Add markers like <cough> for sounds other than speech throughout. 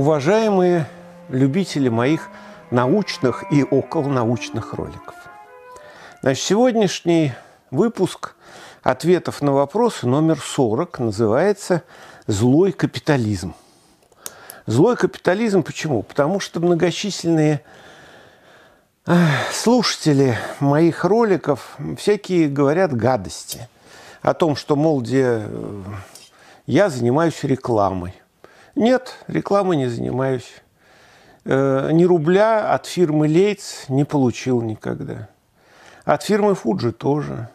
Уважаемые любители моих научных и околонаучных роликов. Значит, сегодняшний выпуск ответов на вопросы номер 40 называется «Злой капитализм». Злой капитализм почему? Потому что многочисленные э, слушатели моих роликов всякие говорят гадости о том, что, мол, где э, я занимаюсь рекламой, нет, рекламой не занимаюсь. Э, ни рубля от фирмы Лейц не получил никогда. От фирмы Фуджи тоже.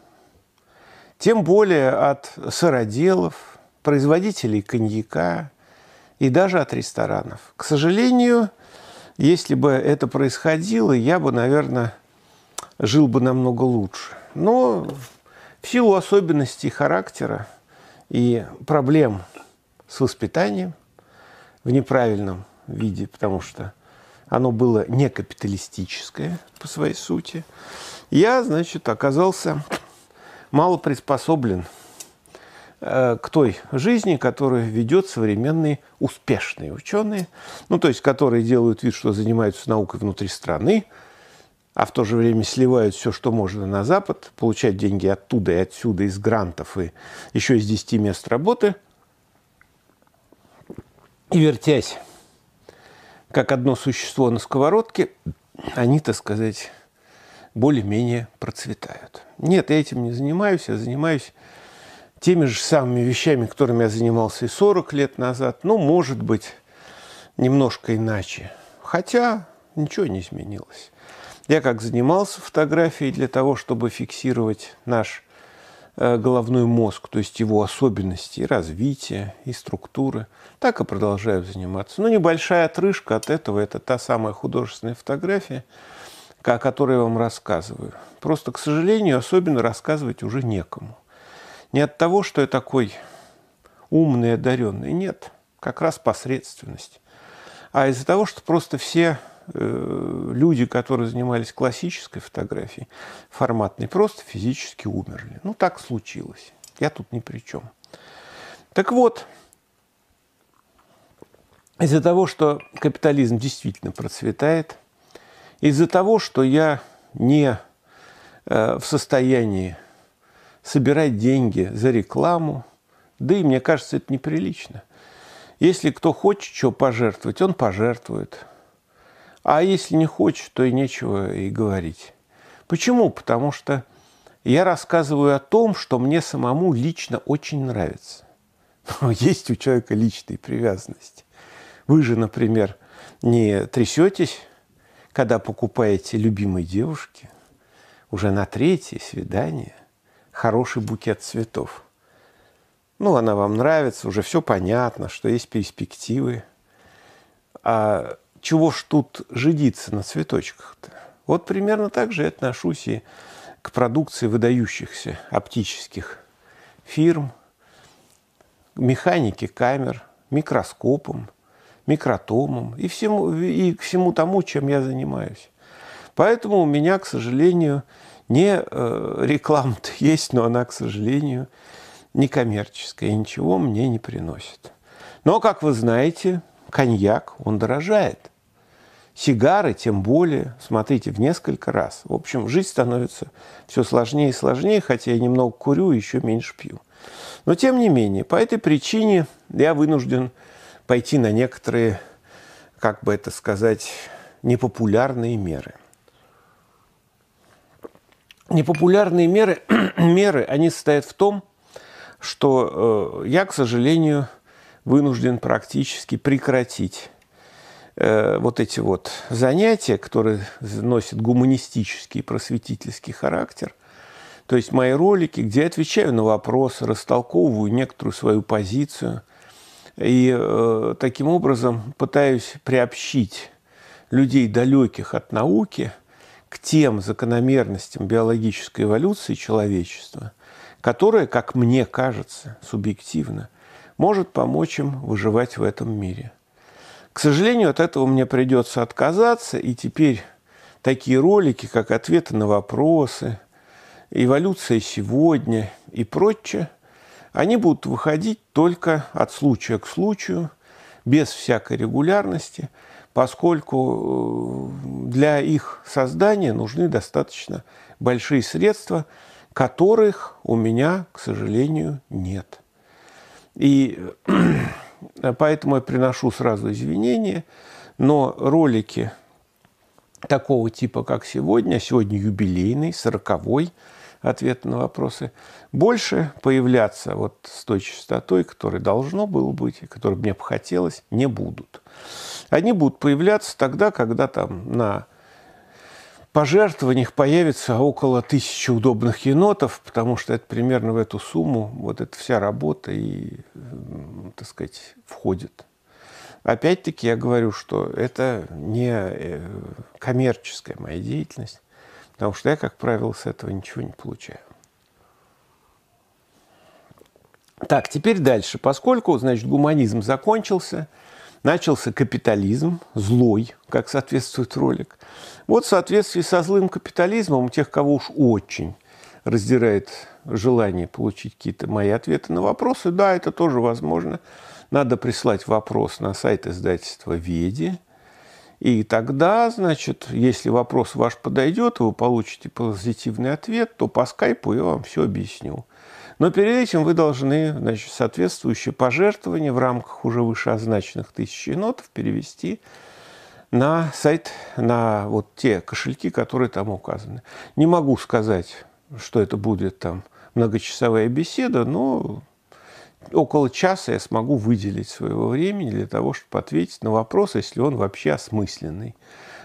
Тем более от сыроделов, производителей коньяка и даже от ресторанов. К сожалению, если бы это происходило, я бы, наверное, жил бы намного лучше. Но в силу особенностей характера и проблем с воспитанием – в неправильном виде, потому что оно было не капиталистическое по своей сути. Я, значит, оказался мало приспособлен э, к той жизни, которую ведет современные успешные ученые, ну, то есть которые делают вид, что занимаются наукой внутри страны, а в то же время сливают все, что можно на Запад, получать деньги оттуда и отсюда, из грантов и еще из 10 мест работы, и вертясь, как одно существо на сковородке, они, так сказать, более-менее процветают. Нет, я этим не занимаюсь, я занимаюсь теми же самыми вещами, которыми я занимался и 40 лет назад, но, может быть, немножко иначе. Хотя ничего не изменилось. Я как занимался фотографией для того, чтобы фиксировать наш Э, головной мозг, то есть его особенности и развития, и структуры, так и продолжаю заниматься. Но ну, небольшая отрыжка от этого – это та самая художественная фотография, о которой я вам рассказываю. Просто, к сожалению, особенно рассказывать уже некому. Не от того, что я такой умный, одаренный, нет, как раз посредственность. А из-за того, что просто все Э, люди, которые занимались классической фотографией, форматной, просто физически умерли. Ну, так случилось. Я тут ни при чем. Так вот, из-за того, что капитализм действительно процветает, из-за того, что я не э, в состоянии собирать деньги за рекламу, да и мне кажется, это неприлично. Если кто хочет что пожертвовать, он пожертвует. А если не хочешь, то и нечего и говорить. Почему? Потому что я рассказываю о том, что мне самому лично очень нравится. <laughs> Но есть у человека личные привязанности. Вы же, например, не трясетесь, когда покупаете любимой девушке уже на третье свидание хороший букет цветов. Ну, она вам нравится, уже все понятно, что есть перспективы. А чего ж тут жидиться на цветочках-то? Вот примерно так же я отношусь и к продукции выдающихся оптических фирм, механики камер, микроскопам, микротомам и, всему, и к всему тому, чем я занимаюсь. Поэтому у меня, к сожалению, не э, реклама-то <laughs> есть, но она, к сожалению, не коммерческая, и ничего мне не приносит. Но, как вы знаете, коньяк, он дорожает – Сигары тем более, смотрите, в несколько раз. В общем, жизнь становится все сложнее и сложнее, хотя я немного курю и еще меньше пью. Но тем не менее, по этой причине я вынужден пойти на некоторые, как бы это сказать, непопулярные меры. Непопулярные меры, <clears throat> меры они состоят в том, что э, я, к сожалению, вынужден практически прекратить Э, вот эти вот занятия, которые носят гуманистический просветительский характер, то есть мои ролики, где я отвечаю на вопросы, растолковываю некоторую свою позицию и э, таким образом пытаюсь приобщить людей далеких от науки к тем закономерностям биологической эволюции человечества, которая, как мне кажется, субъективно, может помочь им выживать в этом мире. К сожалению, от этого мне придется отказаться, и теперь такие ролики, как «Ответы на вопросы», «Эволюция сегодня» и прочее, они будут выходить только от случая к случаю, без всякой регулярности, поскольку э, для их создания нужны достаточно большие средства, которых у меня, к сожалению, нет. И Э, поэтому я приношу сразу извинения. Но ролики такого типа, как сегодня, сегодня юбилейный, сороковой ответ на вопросы, больше появляться вот с той частотой, которой должно было быть, и которой мне бы хотелось, не будут. Они будут появляться тогда, когда там на пожертвованиях появится около тысячи удобных енотов, потому что это примерно в эту сумму вот эта вся работа и, так сказать, входит. Опять-таки я говорю, что это не э, коммерческая моя деятельность, потому что я, как правило, с этого ничего не получаю. Так, теперь дальше. Поскольку, значит, гуманизм закончился – Начался капитализм, злой, как соответствует ролик. Вот в соответствии со злым капитализмом, у тех, кого уж очень раздирает желание получить какие-то мои ответы на вопросы, да, это тоже возможно. Надо прислать вопрос на сайт издательства «Веди», и тогда, значит, если вопрос ваш подойдет, вы получите позитивный ответ, то по скайпу я вам все объясню. Но перед этим вы должны значит, соответствующие пожертвования в рамках уже вышеозначенных тысяч енотов перевести на сайт, на вот те кошельки, которые там указаны. Не могу сказать, что это будет там многочасовая беседа, но около часа я смогу выделить своего времени для того, чтобы ответить на вопрос, если он вообще осмысленный.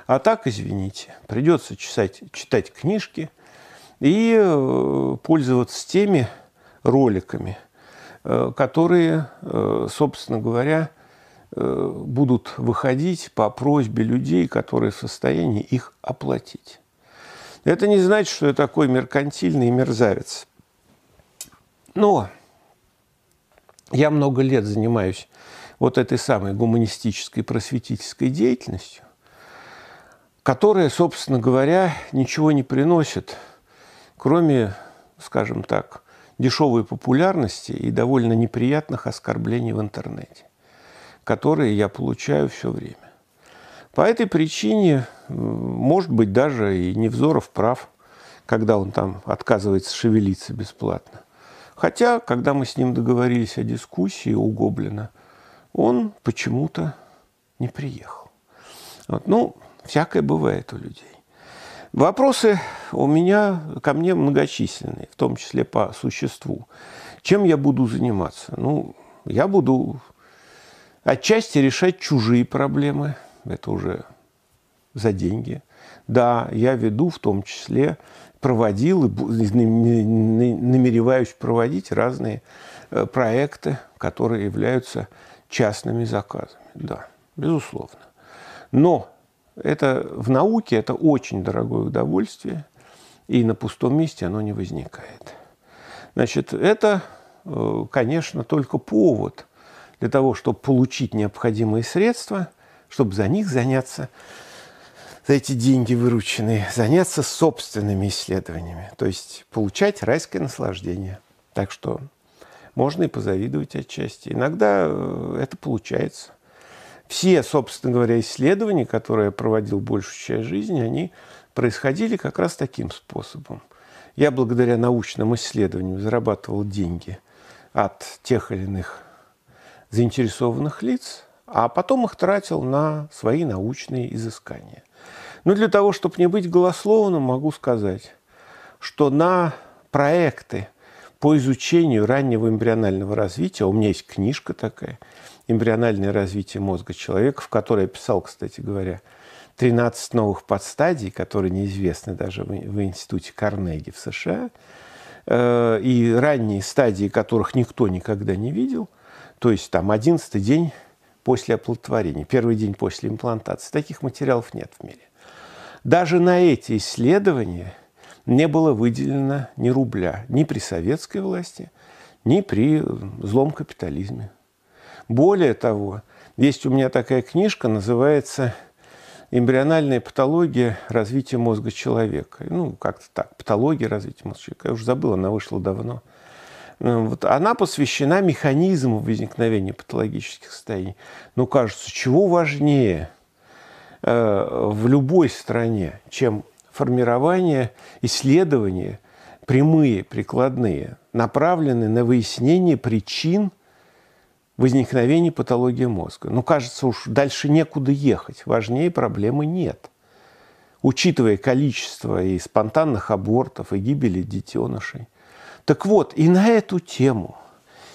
А так, извините, придется читать, читать книжки и э, пользоваться теми роликами, э, которые, э, собственно говоря, э, будут выходить по просьбе людей, которые в состоянии их оплатить. Это не значит, что я такой меркантильный мерзавец. Но я много лет занимаюсь вот этой самой гуманистической просветительской деятельностью, которая, собственно говоря, ничего не приносит, кроме, скажем так, дешевой популярности и довольно неприятных оскорблений в интернете, которые я получаю все время. По этой причине, может быть, даже и Невзоров прав, когда он там отказывается шевелиться бесплатно. Хотя, когда мы с ним договорились о дискуссии у Гоблина, он почему-то не приехал. Вот. Ну, всякое бывает у людей. Вопросы у меня ко мне многочисленные, в том числе по существу. Чем я буду заниматься? Ну, я буду отчасти решать чужие проблемы. Это уже за деньги. Да, я веду в том числе, проводил и намереваюсь проводить разные э, проекты, которые являются частными заказами. Да, безусловно. Но это в науке это очень дорогое удовольствие, и на пустом месте оно не возникает. Значит, это, э, конечно, только повод для того, чтобы получить необходимые средства, чтобы за них заняться, за эти деньги вырученные, заняться собственными исследованиями, то есть получать райское наслаждение. Так что можно и позавидовать отчасти. Иногда э, это получается все, собственно говоря, исследования, которые я проводил большую часть жизни, они происходили как раз таким способом. Я благодаря научным исследованиям зарабатывал деньги от тех или иных заинтересованных лиц, а потом их тратил на свои научные изыскания. Но для того, чтобы не быть голословным, могу сказать, что на проекты по изучению раннего эмбрионального развития, у меня есть книжка такая – эмбриональное развитие мозга человека, в которой я писал, кстати говоря, 13 новых подстадий, которые неизвестны даже в институте Карнеги в США, э, и ранние стадии, которых никто никогда не видел, то есть там 11 день после оплодотворения, первый день после имплантации. Таких материалов нет в мире. Даже на эти исследования не было выделено ни рубля, ни при советской власти, ни при э, злом капитализме. Более того, есть у меня такая книжка, называется «Эмбриональная патология развития мозга человека». Ну, как-то так, патология развития мозга человека. Я уже забыл, она вышла давно. Эм, вот она посвящена механизму возникновения патологических состояний. Но ну, кажется, чего важнее э, в любой стране, чем формирование, исследования прямые, прикладные, направленные на выяснение причин – возникновение патологии мозга. но ну, кажется, уж дальше некуда ехать, важнее проблемы нет. Учитывая количество и спонтанных абортов, и гибели детенышей. Так вот, и на эту тему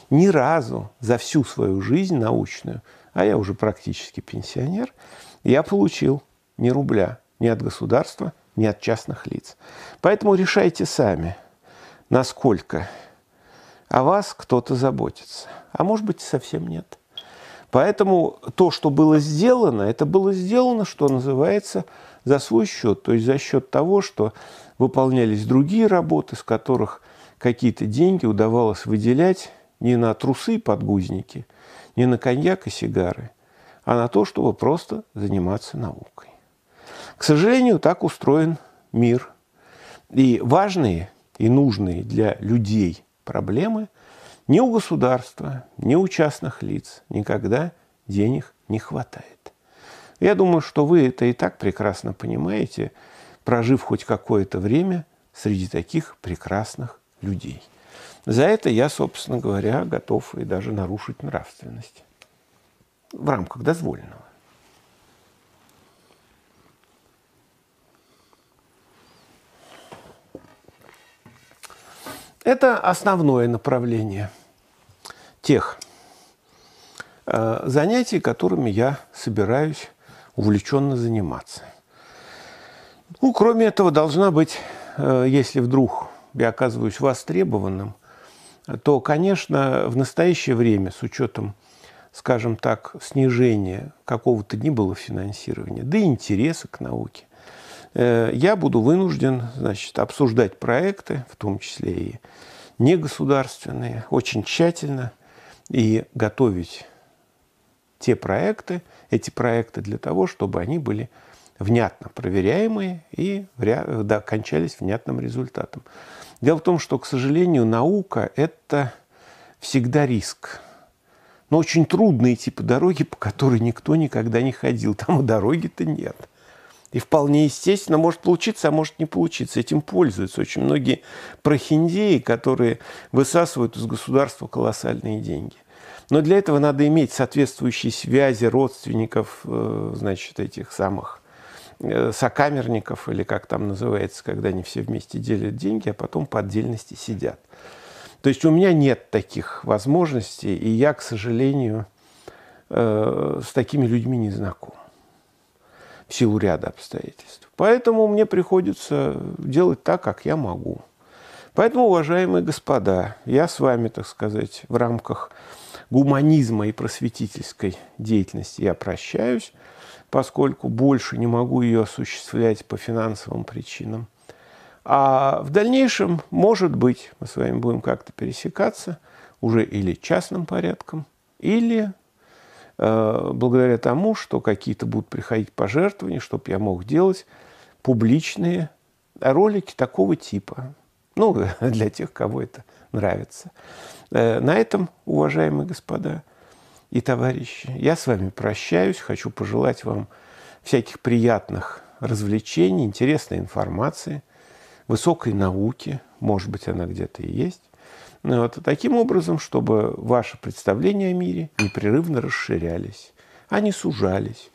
ни разу за всю свою жизнь научную, а я уже практически пенсионер, я получил ни рубля ни от государства, ни от частных лиц. Поэтому решайте сами, насколько о вас кто-то заботится. А может быть, совсем нет. Поэтому то, что было сделано, это было сделано, что называется, за свой счет. То есть за счет того, что выполнялись другие работы, с которых какие-то деньги удавалось выделять не на трусы и подгузники, не на коньяк и сигары, а на то, чтобы просто заниматься наукой. К сожалению, так устроен мир. И важные и нужные для людей проблемы, ни у государства, ни у частных лиц никогда денег не хватает. Я думаю, что вы это и так прекрасно понимаете, прожив хоть какое-то время среди таких прекрасных людей. За это я, собственно говоря, готов и даже нарушить нравственность в рамках дозволенного. Это основное направление тех э, занятий, которыми я собираюсь увлеченно заниматься. Ну, кроме этого, должна быть, э, если вдруг я оказываюсь востребованным, то, конечно, в настоящее время, с учетом, скажем так, снижения какого-то ни было финансирования, да и интереса к науке, Э, я буду вынужден значит, обсуждать проекты, в том числе и негосударственные, очень тщательно и готовить те проекты, эти проекты для того, чтобы они были внятно проверяемые и да, кончались внятным результатом. Дело в том, что, к сожалению, наука – это всегда риск. Но очень трудные идти дороги, по которой никто никогда не ходил. Там и дороги-то нет. И вполне естественно, может получиться, а может не получиться. Этим пользуются очень многие прохиндеи, которые высасывают из государства колоссальные деньги. Но для этого надо иметь соответствующие связи родственников, э, значит, этих самых э, сокамерников, или как там называется, когда они все вместе делят деньги, а потом по отдельности сидят. То есть у меня нет таких возможностей, и я, к сожалению, э, с такими людьми не знаком в силу ряда обстоятельств. Поэтому мне приходится делать так, как я могу. Поэтому, уважаемые господа, я с вами, так сказать, в рамках гуманизма и просветительской деятельности я прощаюсь, поскольку больше не могу ее осуществлять по финансовым причинам. А в дальнейшем, может быть, мы с вами будем как-то пересекаться уже или частным порядком, или Э, благодаря тому, что какие-то будут приходить пожертвования, чтобы я мог делать публичные ролики такого типа. Ну, <laughs> для тех, кого это нравится. Э, на этом, уважаемые господа и товарищи, я с вами прощаюсь. Хочу пожелать вам всяких приятных развлечений, интересной информации, высокой науки. Может быть, она где-то и есть. Вот, таким образом, чтобы ваши представления о мире непрерывно расширялись, а не сужались,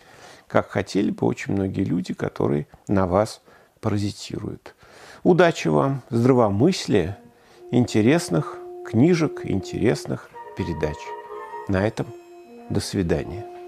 как хотели бы очень многие люди, которые на вас паразитируют. Удачи вам, здравомыслия, интересных книжек, интересных передач. На этом до свидания.